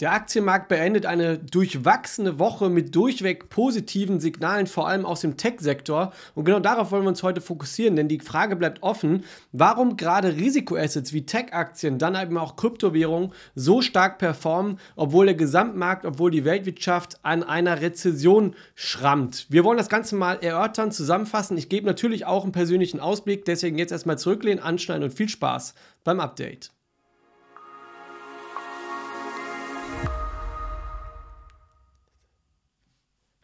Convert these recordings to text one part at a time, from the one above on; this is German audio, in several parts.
Der Aktienmarkt beendet eine durchwachsene Woche mit durchweg positiven Signalen, vor allem aus dem Tech-Sektor. Und genau darauf wollen wir uns heute fokussieren, denn die Frage bleibt offen, warum gerade Risikoassets wie Tech-Aktien, dann eben auch Kryptowährungen so stark performen, obwohl der Gesamtmarkt, obwohl die Weltwirtschaft an einer Rezession schrammt. Wir wollen das Ganze mal erörtern, zusammenfassen. Ich gebe natürlich auch einen persönlichen Ausblick, deswegen jetzt erstmal zurücklehnen, anschneiden und viel Spaß beim Update.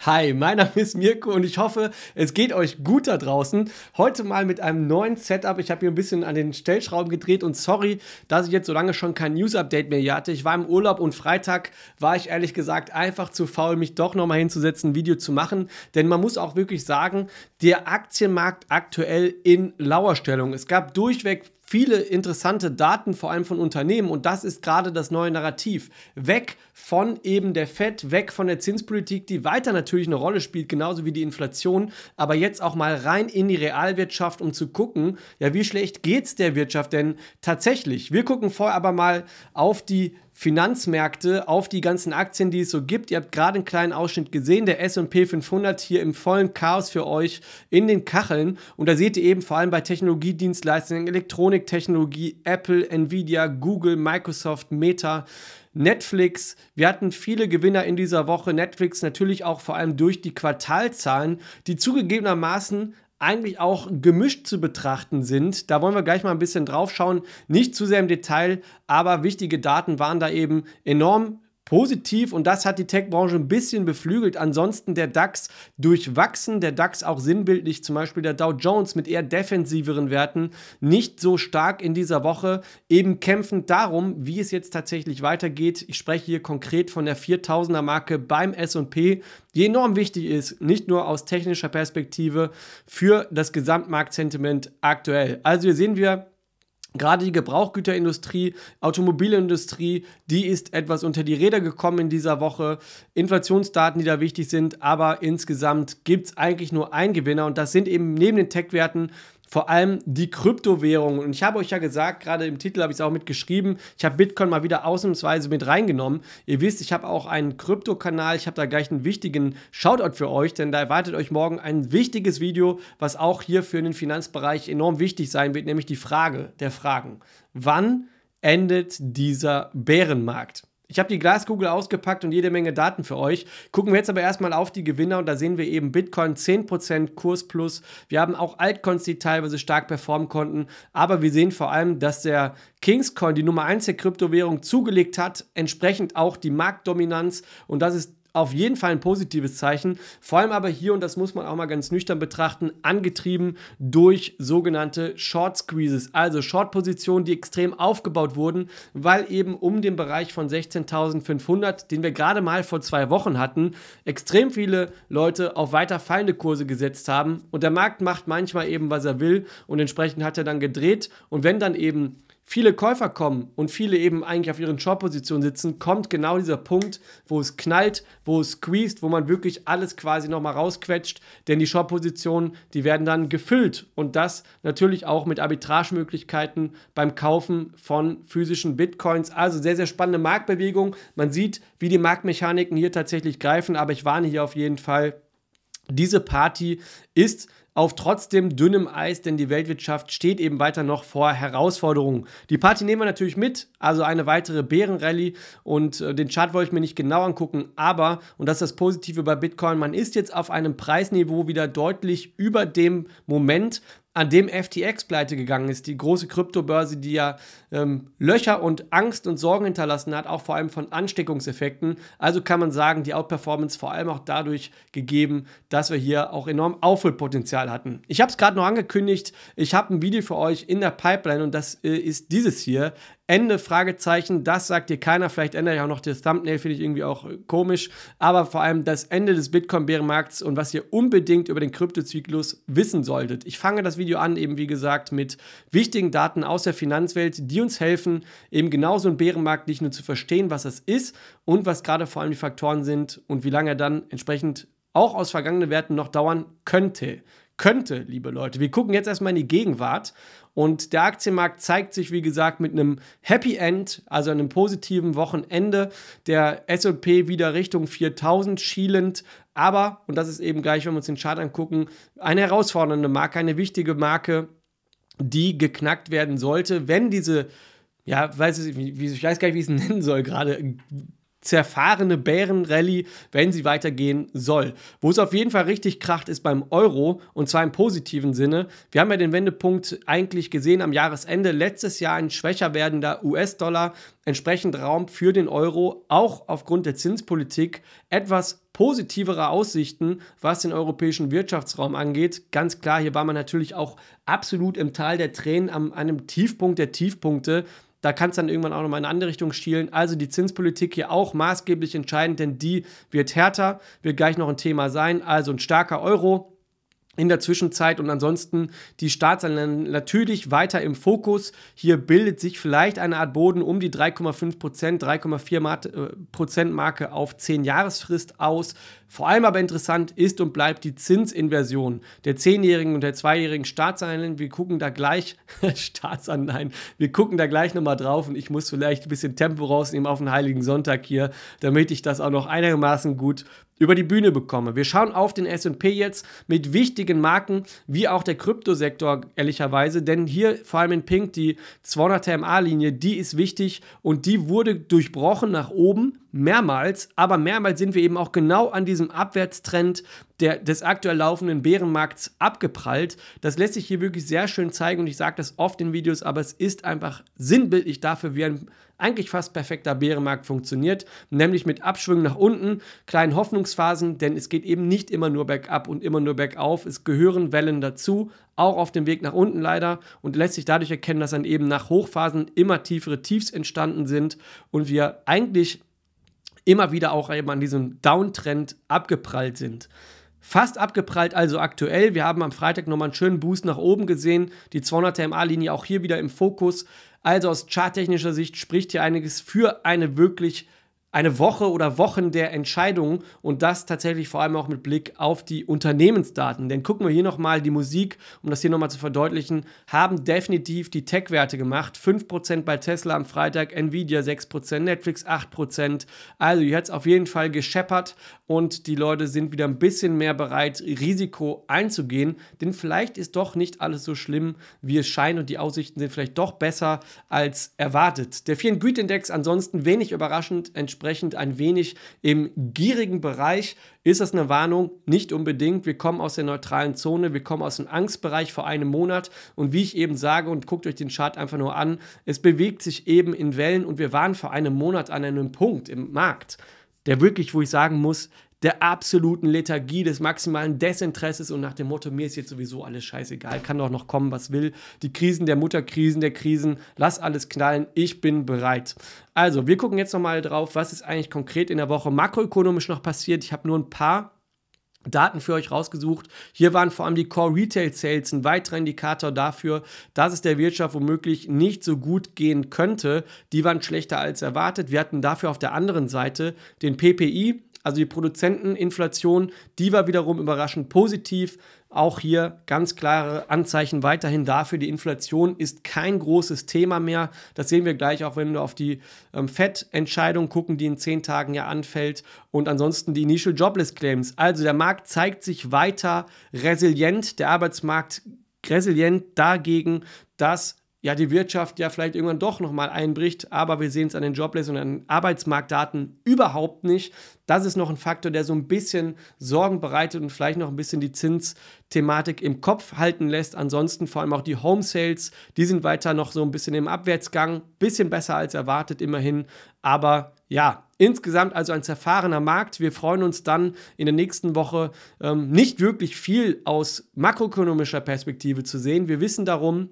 Hi, mein Name ist Mirko und ich hoffe, es geht euch gut da draußen. Heute mal mit einem neuen Setup. Ich habe hier ein bisschen an den Stellschrauben gedreht und sorry, dass ich jetzt so lange schon kein News-Update mehr hier hatte. Ich war im Urlaub und Freitag war ich ehrlich gesagt einfach zu faul, mich doch nochmal hinzusetzen, ein Video zu machen. Denn man muss auch wirklich sagen, der Aktienmarkt aktuell in Lauerstellung. Es gab durchweg viele interessante Daten, vor allem von Unternehmen. Und das ist gerade das neue Narrativ. Weg von eben der Fed, weg von der Zinspolitik, die weiter natürlich eine Rolle spielt, genauso wie die Inflation. Aber jetzt auch mal rein in die Realwirtschaft, um zu gucken, ja, wie schlecht geht's der Wirtschaft denn tatsächlich? Wir gucken vorher aber mal auf die Finanzmärkte auf die ganzen Aktien, die es so gibt. Ihr habt gerade einen kleinen Ausschnitt gesehen, der S&P 500 hier im vollen Chaos für euch in den Kacheln. Und da seht ihr eben vor allem bei Technologiedienstleistungen, Elektroniktechnologie, Apple, Nvidia, Google, Microsoft, Meta, Netflix. Wir hatten viele Gewinner in dieser Woche. Netflix natürlich auch vor allem durch die Quartalzahlen, die zugegebenermaßen eigentlich auch gemischt zu betrachten sind. Da wollen wir gleich mal ein bisschen drauf schauen. Nicht zu sehr im Detail, aber wichtige Daten waren da eben enorm positiv und das hat die Tech-Branche ein bisschen beflügelt. Ansonsten der DAX durchwachsen, der DAX auch sinnbildlich, zum Beispiel der Dow Jones mit eher defensiveren Werten, nicht so stark in dieser Woche, eben kämpfend darum, wie es jetzt tatsächlich weitergeht. Ich spreche hier konkret von der 4000er Marke beim SP, die enorm wichtig ist, nicht nur aus technischer Perspektive für das Gesamtmarktsentiment aktuell. Also hier sehen wir, Gerade die Gebrauchgüterindustrie, Automobilindustrie, die ist etwas unter die Räder gekommen in dieser Woche. Inflationsdaten, die da wichtig sind, aber insgesamt gibt es eigentlich nur einen Gewinner und das sind eben neben den Tech-Werten vor allem die Kryptowährungen. Und ich habe euch ja gesagt, gerade im Titel habe ich es auch mitgeschrieben, ich habe Bitcoin mal wieder ausnahmsweise mit reingenommen. Ihr wisst, ich habe auch einen Krypto-Kanal. Ich habe da gleich einen wichtigen Shoutout für euch, denn da erwartet euch morgen ein wichtiges Video, was auch hier für den Finanzbereich enorm wichtig sein wird, nämlich die Frage der Fragen. Wann endet dieser Bärenmarkt? Ich habe die Glaskugel ausgepackt und jede Menge Daten für euch. Gucken wir jetzt aber erstmal auf die Gewinner und da sehen wir eben Bitcoin 10% Kurs plus. Wir haben auch Altcoins, die teilweise stark performen konnten, aber wir sehen vor allem, dass der Kingscoin, die Nummer 1 der Kryptowährung, zugelegt hat, entsprechend auch die Marktdominanz und das ist auf jeden Fall ein positives Zeichen. Vor allem aber hier, und das muss man auch mal ganz nüchtern betrachten, angetrieben durch sogenannte Short Squeezes, also Short-Positionen, die extrem aufgebaut wurden, weil eben um den Bereich von 16.500, den wir gerade mal vor zwei Wochen hatten, extrem viele Leute auf weiter fallende Kurse gesetzt haben. Und der Markt macht manchmal eben, was er will und entsprechend hat er dann gedreht. Und wenn dann eben viele Käufer kommen und viele eben eigentlich auf ihren Short-Positionen sitzen, kommt genau dieser Punkt, wo es knallt, wo es squeezed, wo man wirklich alles quasi nochmal rausquetscht, denn die Short-Positionen, die werden dann gefüllt und das natürlich auch mit Arbitragemöglichkeiten beim Kaufen von physischen Bitcoins. Also sehr, sehr spannende Marktbewegung. Man sieht, wie die Marktmechaniken hier tatsächlich greifen, aber ich warne hier auf jeden Fall diese Party ist auf trotzdem dünnem Eis, denn die Weltwirtschaft steht eben weiter noch vor Herausforderungen. Die Party nehmen wir natürlich mit, also eine weitere Bärenrallye und äh, den Chart wollte ich mir nicht genau angucken, aber, und das ist das Positive bei Bitcoin, man ist jetzt auf einem Preisniveau wieder deutlich über dem Moment, an dem FTX pleite gegangen ist, die große Kryptobörse, die ja ähm, Löcher und Angst und Sorgen hinterlassen hat, auch vor allem von Ansteckungseffekten. Also kann man sagen, die Outperformance vor allem auch dadurch gegeben, dass wir hier auch enorm Aufholpotenzial hatten. Ich habe es gerade noch angekündigt, ich habe ein Video für euch in der Pipeline und das äh, ist dieses hier. Ende, Fragezeichen, das sagt dir keiner. Vielleicht ändere ich auch noch das Thumbnail, finde ich irgendwie auch äh, komisch. Aber vor allem das Ende des Bitcoin-Bärenmarkts und was ihr unbedingt über den Kryptozyklus wissen solltet. Ich fange das Video an, eben wie gesagt, mit wichtigen Daten aus der Finanzwelt, die uns helfen, eben genau so einen Bärenmarkt nicht nur zu verstehen, was das ist und was gerade vor allem die Faktoren sind und wie lange er dann entsprechend auch aus vergangenen Werten noch dauern könnte könnte, liebe Leute. Wir gucken jetzt erstmal in die Gegenwart und der Aktienmarkt zeigt sich, wie gesagt, mit einem Happy End, also einem positiven Wochenende. Der SP wieder Richtung 4000 schielend. Aber, und das ist eben gleich, wenn wir uns den Chart angucken, eine herausfordernde Marke, eine wichtige Marke, die geknackt werden sollte, wenn diese ja, weiß ich, ich weiß gar nicht, wie ich es nennen soll gerade, zerfahrene Bärenrallye, wenn sie weitergehen soll. Wo es auf jeden Fall richtig kracht, ist beim Euro und zwar im positiven Sinne. Wir haben ja den Wendepunkt eigentlich gesehen am Jahresende. Letztes Jahr ein schwächer werdender US-Dollar, entsprechend Raum für den Euro, auch aufgrund der Zinspolitik etwas positivere Aussichten, was den europäischen Wirtschaftsraum angeht. Ganz klar, hier war man natürlich auch absolut im Tal der Tränen, an einem Tiefpunkt der Tiefpunkte. Da kann es dann irgendwann auch nochmal in eine andere Richtung schielen. Also die Zinspolitik hier auch maßgeblich entscheidend, denn die wird härter, wird gleich noch ein Thema sein. Also ein starker Euro in der Zwischenzeit und ansonsten die Staatsanleihen natürlich weiter im Fokus. Hier bildet sich vielleicht eine Art Boden um die 3,5 3,4 äh, Marke auf 10 Jahresfrist aus. Vor allem aber interessant ist und bleibt die Zinsinversion der 10-jährigen und der 2-jährigen Staatsanleihen. Wir gucken da gleich, Staatsanleihen, wir gucken da gleich nochmal drauf und ich muss vielleicht ein bisschen Tempo rausnehmen auf den Heiligen Sonntag hier, damit ich das auch noch einigermaßen gut über die Bühne bekomme. Wir schauen auf den SP jetzt mit wichtigen Marken, wie auch der Kryptosektor, ehrlicherweise, denn hier vor allem in Pink die 200er MA-Linie, die ist wichtig und die wurde durchbrochen nach oben mehrmals, aber mehrmals sind wir eben auch genau an diesem Abwärtstrend der, des aktuell laufenden Bärenmarkts abgeprallt. Das lässt sich hier wirklich sehr schön zeigen und ich sage das oft in Videos, aber es ist einfach sinnbildlich dafür, wie ein eigentlich fast perfekter Bärenmarkt funktioniert, nämlich mit Abschwüngen nach unten, kleinen Hoffnungsphasen, denn es geht eben nicht immer nur bergab und immer nur bergauf. Es gehören Wellen dazu, auch auf dem Weg nach unten leider und lässt sich dadurch erkennen, dass dann eben nach Hochphasen immer tiefere Tiefs entstanden sind und wir eigentlich immer wieder auch eben an diesem Downtrend abgeprallt sind. Fast abgeprallt also aktuell. Wir haben am Freitag nochmal einen schönen Boost nach oben gesehen. Die 200er MA-Linie auch hier wieder im Fokus. Also aus charttechnischer Sicht spricht hier einiges für eine wirklich eine Woche oder Wochen der Entscheidungen und das tatsächlich vor allem auch mit Blick auf die Unternehmensdaten. Denn gucken wir hier nochmal die Musik, um das hier nochmal zu verdeutlichen, haben definitiv die Tech-Werte gemacht. 5% bei Tesla am Freitag, Nvidia 6%, Netflix 8%. Also hier hat es auf jeden Fall gescheppert und die Leute sind wieder ein bisschen mehr bereit, Risiko einzugehen. Denn vielleicht ist doch nicht alles so schlimm, wie es scheint und die Aussichten sind vielleicht doch besser als erwartet. Der 4 Güteindex ansonsten wenig überraschend entspricht dementsprechend ein wenig im gierigen Bereich ist das eine Warnung? Nicht unbedingt. Wir kommen aus der neutralen Zone, wir kommen aus dem Angstbereich vor einem Monat und wie ich eben sage und guckt euch den Chart einfach nur an, es bewegt sich eben in Wellen und wir waren vor einem Monat an einem Punkt im Markt, der wirklich, wo ich sagen muss, der absoluten Lethargie, des maximalen Desinteresses und nach dem Motto, mir ist jetzt sowieso alles scheißegal, kann doch noch kommen, was will. Die Krisen der Mutter, Krisen der Krisen, lass alles knallen, ich bin bereit. Also, wir gucken jetzt nochmal drauf, was ist eigentlich konkret in der Woche makroökonomisch noch passiert. Ich habe nur ein paar Daten für euch rausgesucht. Hier waren vor allem die Core Retail Sales ein weiterer Indikator dafür, dass es der Wirtschaft womöglich nicht so gut gehen könnte. Die waren schlechter als erwartet. Wir hatten dafür auf der anderen Seite den PPI, also die Produzenteninflation, die war wiederum überraschend positiv. Auch hier ganz klare Anzeichen weiterhin dafür, die Inflation ist kein großes Thema mehr. Das sehen wir gleich auch, wenn wir auf die ähm, Fed-Entscheidung gucken, die in zehn Tagen ja anfällt. Und ansonsten die Initial Jobless Claims. Also der Markt zeigt sich weiter resilient, der Arbeitsmarkt resilient dagegen, dass ja die Wirtschaft ja vielleicht irgendwann doch nochmal einbricht, aber wir sehen es an den Jobless und an den Arbeitsmarktdaten überhaupt nicht. Das ist noch ein Faktor, der so ein bisschen Sorgen bereitet und vielleicht noch ein bisschen die Zinsthematik im Kopf halten lässt. Ansonsten vor allem auch die Home Sales, die sind weiter noch so ein bisschen im Abwärtsgang, bisschen besser als erwartet immerhin, aber ja, insgesamt also ein zerfahrener Markt. Wir freuen uns dann in der nächsten Woche ähm, nicht wirklich viel aus makroökonomischer Perspektive zu sehen. Wir wissen darum,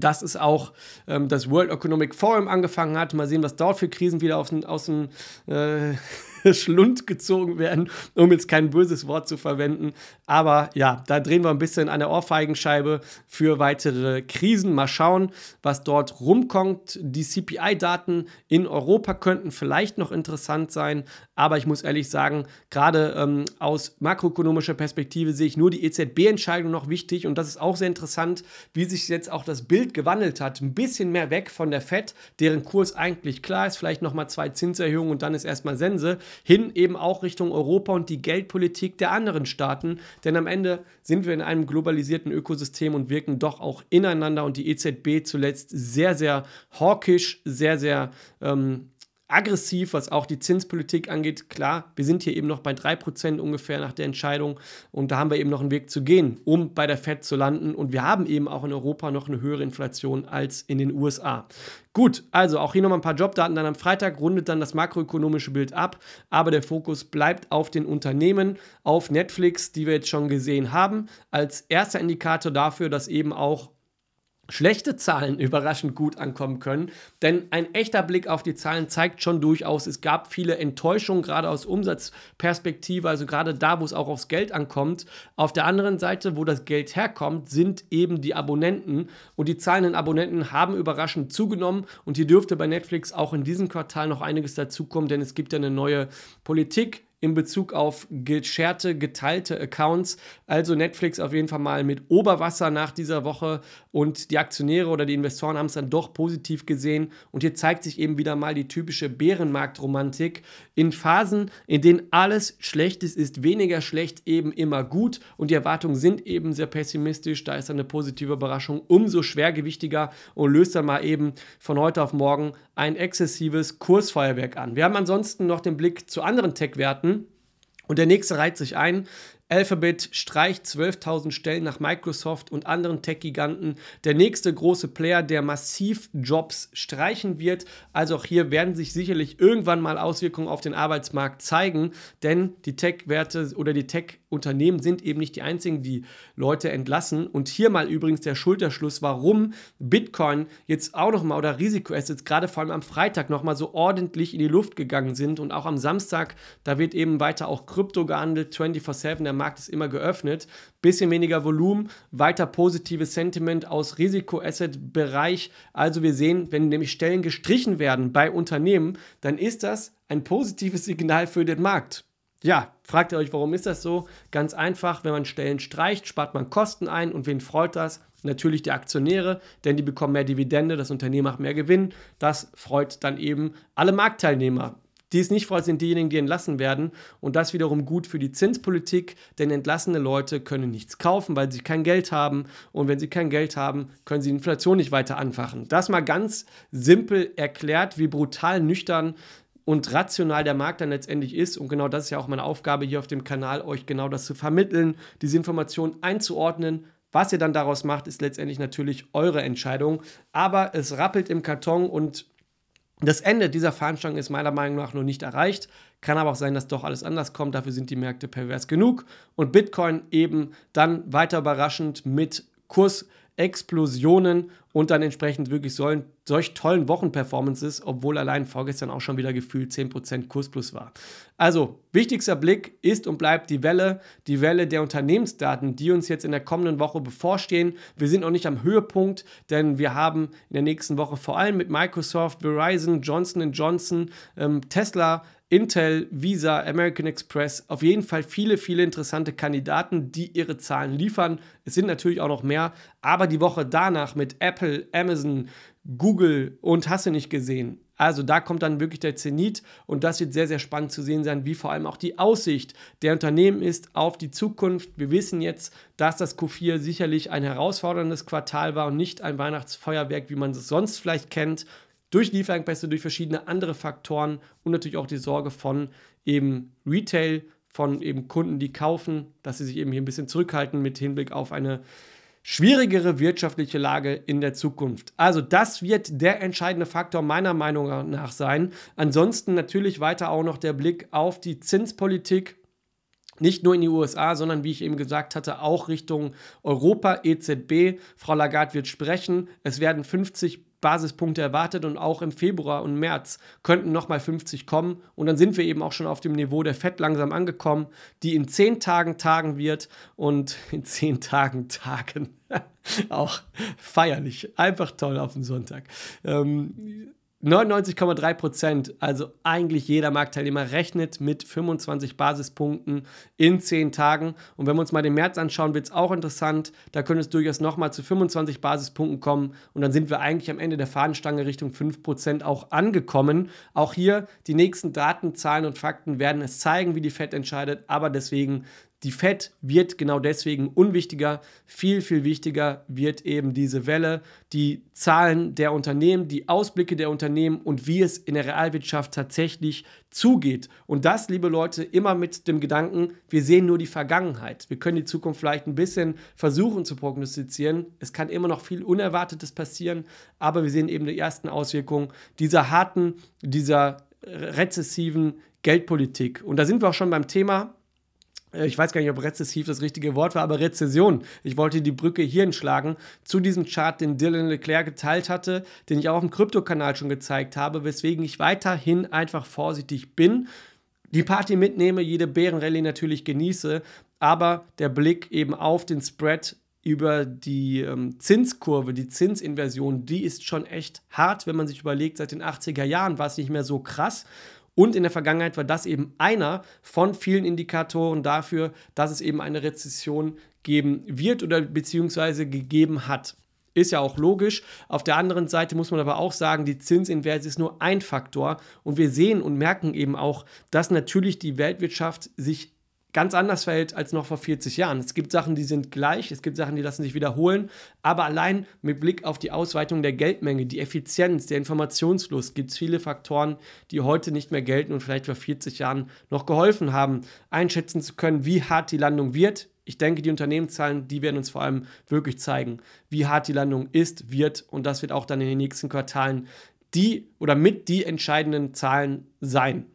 dass es auch ähm, das World Economic Forum angefangen hat. Mal sehen, was dort für Krisen wieder aus dem, aus dem äh, Schlund gezogen werden, um jetzt kein böses Wort zu verwenden. Aber ja, da drehen wir ein bisschen an der Ohrfeigenscheibe für weitere Krisen. Mal schauen, was dort rumkommt. Die CPI-Daten in Europa könnten vielleicht noch interessant sein, aber ich muss ehrlich sagen, gerade ähm, aus makroökonomischer Perspektive sehe ich nur die EZB-Entscheidung noch wichtig und das ist auch sehr interessant, wie sich jetzt auch das Bild gewandelt hat. Ein bisschen mehr weg von der FED, deren Kurs eigentlich klar ist, vielleicht nochmal zwei Zinserhöhungen und dann ist erstmal Sense, hin eben auch Richtung Europa und die Geldpolitik der anderen Staaten. Denn am Ende sind wir in einem globalisierten Ökosystem und wirken doch auch ineinander und die EZB zuletzt sehr, sehr hawkisch, sehr, sehr ähm, aggressiv, was auch die Zinspolitik angeht. Klar, wir sind hier eben noch bei 3% ungefähr nach der Entscheidung und da haben wir eben noch einen Weg zu gehen, um bei der Fed zu landen und wir haben eben auch in Europa noch eine höhere Inflation als in den USA. Gut, also auch hier nochmal ein paar Jobdaten. Dann am Freitag rundet dann das makroökonomische Bild ab, aber der Fokus bleibt auf den Unternehmen, auf Netflix, die wir jetzt schon gesehen haben, als erster Indikator dafür, dass eben auch schlechte Zahlen überraschend gut ankommen können. Denn ein echter Blick auf die Zahlen zeigt schon durchaus, es gab viele Enttäuschungen, gerade aus Umsatzperspektive, also gerade da, wo es auch aufs Geld ankommt. Auf der anderen Seite, wo das Geld herkommt, sind eben die Abonnenten. Und die zahlenden Abonnenten haben überraschend zugenommen. Und hier dürfte bei Netflix auch in diesem Quartal noch einiges dazukommen, denn es gibt ja eine neue Politik in Bezug auf gescherte, geteilte Accounts. Also Netflix auf jeden Fall mal mit Oberwasser nach dieser Woche und die Aktionäre oder die Investoren haben es dann doch positiv gesehen. Und hier zeigt sich eben wieder mal die typische Bärenmarktromantik in Phasen, in denen alles Schlechtes ist, ist weniger schlecht eben immer gut und die Erwartungen sind eben sehr pessimistisch. Da ist dann eine positive Überraschung umso schwergewichtiger und löst dann mal eben von heute auf morgen ein exzessives Kursfeuerwerk an. Wir haben ansonsten noch den Blick zu anderen Tech-Werten. Und der nächste reiht sich ein. Alphabet streicht 12.000 Stellen nach Microsoft und anderen Tech-Giganten. Der nächste große Player, der massiv Jobs streichen wird. Also auch hier werden sich sicherlich irgendwann mal Auswirkungen auf den Arbeitsmarkt zeigen, denn die Tech-Werte oder die Tech- Unternehmen sind eben nicht die einzigen, die Leute entlassen. Und hier mal übrigens der Schulterschluss, warum Bitcoin jetzt auch nochmal oder Risikoassets gerade vor allem am Freitag nochmal so ordentlich in die Luft gegangen sind und auch am Samstag, da wird eben weiter auch Krypto gehandelt, 24-7, der Markt ist immer geöffnet, bisschen weniger Volumen, weiter positives Sentiment aus Risikoasset-Bereich. Also wir sehen, wenn nämlich Stellen gestrichen werden bei Unternehmen, dann ist das ein positives Signal für den Markt. Ja, fragt ihr euch, warum ist das so? Ganz einfach, wenn man Stellen streicht, spart man Kosten ein und wen freut das? Natürlich die Aktionäre, denn die bekommen mehr Dividende, das Unternehmen macht mehr Gewinn. Das freut dann eben alle Marktteilnehmer. Die es nicht freut, sind diejenigen, die entlassen werden. Und das wiederum gut für die Zinspolitik, denn entlassene Leute können nichts kaufen, weil sie kein Geld haben. Und wenn sie kein Geld haben, können sie die Inflation nicht weiter anfachen. Das mal ganz simpel erklärt, wie brutal nüchtern und rational der Markt dann letztendlich ist. Und genau das ist ja auch meine Aufgabe hier auf dem Kanal, euch genau das zu vermitteln, diese Informationen einzuordnen. Was ihr dann daraus macht, ist letztendlich natürlich eure Entscheidung. Aber es rappelt im Karton und das Ende dieser Fahnenstange ist meiner Meinung nach noch nicht erreicht. Kann aber auch sein, dass doch alles anders kommt. Dafür sind die Märkte pervers genug. Und Bitcoin eben dann weiter überraschend mit Kurs. Explosionen und dann entsprechend wirklich sollen, solch tollen Wochenperformances, obwohl allein vorgestern auch schon wieder gefühlt 10% Kurs plus war. Also, wichtigster Blick ist und bleibt die Welle, die Welle der Unternehmensdaten, die uns jetzt in der kommenden Woche bevorstehen. Wir sind noch nicht am Höhepunkt, denn wir haben in der nächsten Woche vor allem mit Microsoft, Verizon, Johnson Johnson, ähm, Tesla, Intel, Visa, American Express, auf jeden Fall viele, viele interessante Kandidaten, die ihre Zahlen liefern. Es sind natürlich auch noch mehr, aber die Woche danach mit Apple, Amazon, Google und hast du nicht gesehen. Also da kommt dann wirklich der Zenit und das wird sehr, sehr spannend zu sehen sein, wie vor allem auch die Aussicht der Unternehmen ist auf die Zukunft. Wir wissen jetzt, dass das Q4 sicherlich ein herausforderndes Quartal war und nicht ein Weihnachtsfeuerwerk, wie man es sonst vielleicht kennt durch Lieferengpässe, durch verschiedene andere Faktoren und natürlich auch die Sorge von eben Retail, von eben Kunden, die kaufen, dass sie sich eben hier ein bisschen zurückhalten mit Hinblick auf eine schwierigere wirtschaftliche Lage in der Zukunft. Also das wird der entscheidende Faktor meiner Meinung nach sein. Ansonsten natürlich weiter auch noch der Blick auf die Zinspolitik. Nicht nur in die USA, sondern wie ich eben gesagt hatte, auch Richtung Europa, EZB. Frau Lagarde wird sprechen. Es werden 50 Basispunkte erwartet und auch im Februar und März könnten nochmal 50 kommen. Und dann sind wir eben auch schon auf dem Niveau der Fett langsam angekommen, die in 10 Tagen tagen wird und in 10 Tagen tagen. auch feierlich. Einfach toll auf den Sonntag. Ähm, 99,3 Prozent, also eigentlich jeder Marktteilnehmer, rechnet mit 25 Basispunkten in 10 Tagen. Und wenn wir uns mal den März anschauen, wird es auch interessant. Da könnte es durchaus nochmal zu 25 Basispunkten kommen. Und dann sind wir eigentlich am Ende der Fahnenstange Richtung 5 Prozent auch angekommen. Auch hier die nächsten Daten, Zahlen und Fakten werden es zeigen, wie die FED entscheidet. Aber deswegen die Fed wird genau deswegen unwichtiger. Viel, viel wichtiger wird eben diese Welle, die Zahlen der Unternehmen, die Ausblicke der Unternehmen und wie es in der Realwirtschaft tatsächlich zugeht. Und das, liebe Leute, immer mit dem Gedanken, wir sehen nur die Vergangenheit. Wir können die Zukunft vielleicht ein bisschen versuchen zu prognostizieren. Es kann immer noch viel Unerwartetes passieren, aber wir sehen eben die ersten Auswirkungen dieser harten, dieser rezessiven Geldpolitik. Und da sind wir auch schon beim Thema äh, ich weiß gar nicht, ob rezessiv das richtige Wort war, aber Rezession. Ich wollte die Brücke hier hinschlagen zu diesem Chart, den Dylan Leclerc geteilt hatte, den ich auch auf dem Krypto-Kanal schon gezeigt habe, weswegen ich weiterhin einfach vorsichtig bin, die Party mitnehme, jede Bärenrallye natürlich genieße, aber der Blick eben auf den Spread über die ähm, Zinskurve, die Zinsinversion, die ist schon echt hart, wenn man sich überlegt, seit den 80er Jahren war es nicht mehr so krass. Und in der Vergangenheit war das eben einer von vielen Indikatoren dafür, dass es eben eine Rezession geben wird oder beziehungsweise gegeben hat. Ist ja auch logisch. Auf der anderen Seite muss man aber auch sagen, die Zinsinverse ist nur ein Faktor. Und wir sehen und merken eben auch, dass natürlich die Weltwirtschaft sich ganz anders verhält als noch vor 40 Jahren. Es gibt Sachen, die sind gleich, es gibt Sachen, die lassen sich wiederholen, aber allein mit Blick auf die Ausweitung der Geldmenge, die Effizienz, der Informationslust gibt es viele Faktoren, die heute nicht mehr gelten und vielleicht vor 40 Jahren noch geholfen haben, einschätzen zu können, wie hart die Landung wird, ich denke, die Unternehmenszahlen, die werden uns vor allem wirklich zeigen, wie hart die Landung ist, wird und das wird auch dann in den nächsten Quartalen die oder mit die entscheidenden Zahlen sein.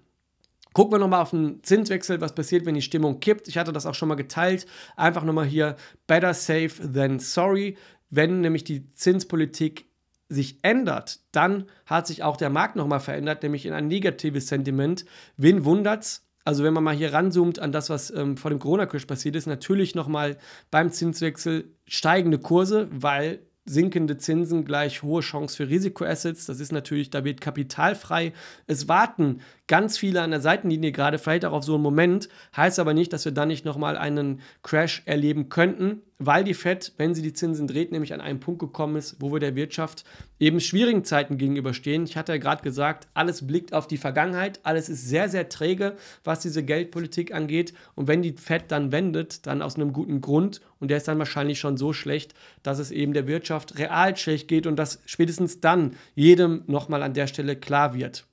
Gucken wir nochmal auf den Zinswechsel, was passiert, wenn die Stimmung kippt. Ich hatte das auch schon mal geteilt. Einfach nochmal hier, better safe than sorry. Wenn nämlich die Zinspolitik sich ändert, dann hat sich auch der Markt nochmal verändert, nämlich in ein negatives Sentiment. Wen wundert's? Also wenn man mal hier ranzoomt an das, was ähm, vor dem Corona-Crash passiert ist, natürlich nochmal beim Zinswechsel steigende Kurse, weil sinkende Zinsen gleich hohe Chance für Risikoassets. Das ist natürlich, da wird kapitalfrei. Es warten ganz viele an der Seitenlinie gerade vielleicht auch auf so einen Moment. Heißt aber nicht, dass wir dann nicht nochmal einen Crash erleben könnten weil die FED, wenn sie die Zinsen dreht, nämlich an einen Punkt gekommen ist, wo wir der Wirtschaft eben schwierigen Zeiten gegenüberstehen. Ich hatte ja gerade gesagt, alles blickt auf die Vergangenheit, alles ist sehr, sehr träge, was diese Geldpolitik angeht. Und wenn die FED dann wendet, dann aus einem guten Grund. Und der ist dann wahrscheinlich schon so schlecht, dass es eben der Wirtschaft real schlecht geht und dass spätestens dann jedem nochmal an der Stelle klar wird.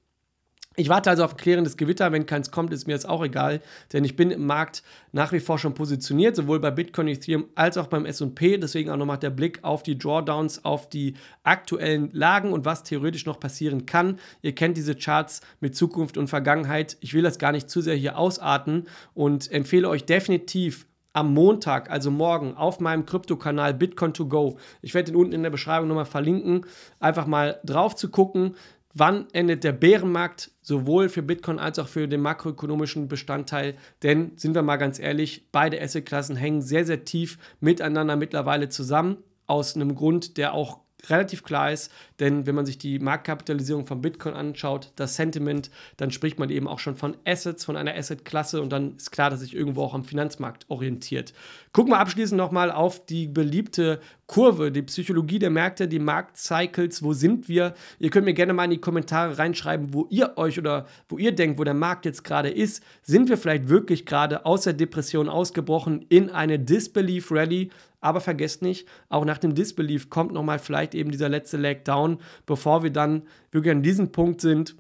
Ich warte also auf ein klärendes Gewitter. Wenn keins kommt, ist mir das auch egal, denn ich bin im Markt nach wie vor schon positioniert, sowohl bei Bitcoin, Ethereum als auch beim SP. Deswegen auch nochmal der Blick auf die Drawdowns, auf die aktuellen Lagen und was theoretisch noch passieren kann. Ihr kennt diese Charts mit Zukunft und Vergangenheit. Ich will das gar nicht zu sehr hier ausarten und empfehle euch definitiv am Montag, also morgen, auf meinem Krypto-Kanal Bitcoin2Go. Ich werde den unten in der Beschreibung nochmal verlinken. Einfach mal drauf zu gucken wann endet der Bärenmarkt, sowohl für Bitcoin als auch für den makroökonomischen Bestandteil. Denn sind wir mal ganz ehrlich, beide Assetklassen hängen sehr, sehr tief miteinander mittlerweile zusammen. Aus einem Grund, der auch relativ klar ist, denn wenn man sich die Marktkapitalisierung von Bitcoin anschaut, das Sentiment, dann spricht man eben auch schon von Assets, von einer Assetklasse und dann ist klar, dass sich irgendwo auch am Finanzmarkt orientiert. Gucken wir abschließend nochmal auf die beliebte Kurve, die Psychologie der Märkte, die Marktcycles, wo sind wir? Ihr könnt mir gerne mal in die Kommentare reinschreiben, wo ihr euch oder wo ihr denkt, wo der Markt jetzt gerade ist. Sind wir vielleicht wirklich gerade aus der Depression ausgebrochen in eine Disbelief Rally? Aber vergesst nicht, auch nach dem Disbelief kommt nochmal vielleicht eben dieser letzte Leg down, bevor wir dann wirklich an diesem Punkt sind,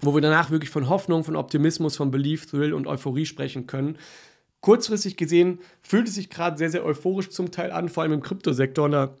wo wir danach wirklich von Hoffnung, von Optimismus, von Belief, Thrill und Euphorie sprechen können. Kurzfristig gesehen fühlt es sich gerade sehr, sehr euphorisch zum Teil an, vor allem im Kryptosektor. Und da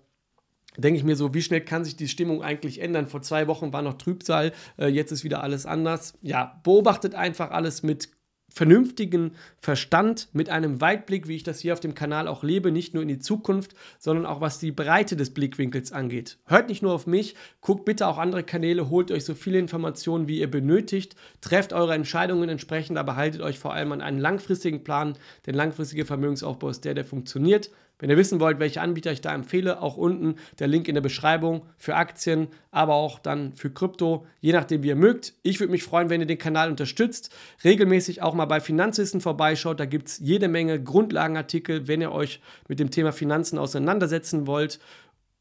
denke ich mir so, wie schnell kann sich die Stimmung eigentlich ändern? Vor zwei Wochen war noch Trübsal, äh, jetzt ist wieder alles anders. Ja, beobachtet einfach alles mit vernünftigen Verstand, mit einem Weitblick, wie ich das hier auf dem Kanal auch lebe, nicht nur in die Zukunft, sondern auch was die Breite des Blickwinkels angeht. Hört nicht nur auf mich, guckt bitte auch andere Kanäle, holt euch so viele Informationen, wie ihr benötigt, trefft eure Entscheidungen entsprechend, aber haltet euch vor allem an einen langfristigen Plan, denn langfristiger Vermögensaufbau ist der, der funktioniert. Wenn ihr wissen wollt, welche Anbieter ich da empfehle, auch unten der Link in der Beschreibung für Aktien, aber auch dann für Krypto, je nachdem, wie ihr mögt. Ich würde mich freuen, wenn ihr den Kanal unterstützt. Regelmäßig auch mal bei Finanzwissen vorbeischaut. Da gibt es jede Menge Grundlagenartikel, wenn ihr euch mit dem Thema Finanzen auseinandersetzen wollt.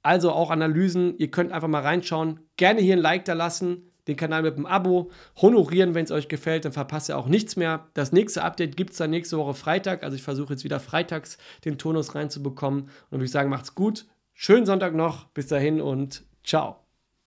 Also auch Analysen. Ihr könnt einfach mal reinschauen. Gerne hier ein Like da lassen den Kanal mit einem Abo honorieren, wenn es euch gefällt, dann verpasst ihr auch nichts mehr. Das nächste Update gibt es dann nächste Woche Freitag. Also ich versuche jetzt wieder freitags den Tonus reinzubekommen. Und würde ich sagen, macht's gut. Schönen Sonntag noch. Bis dahin und ciao.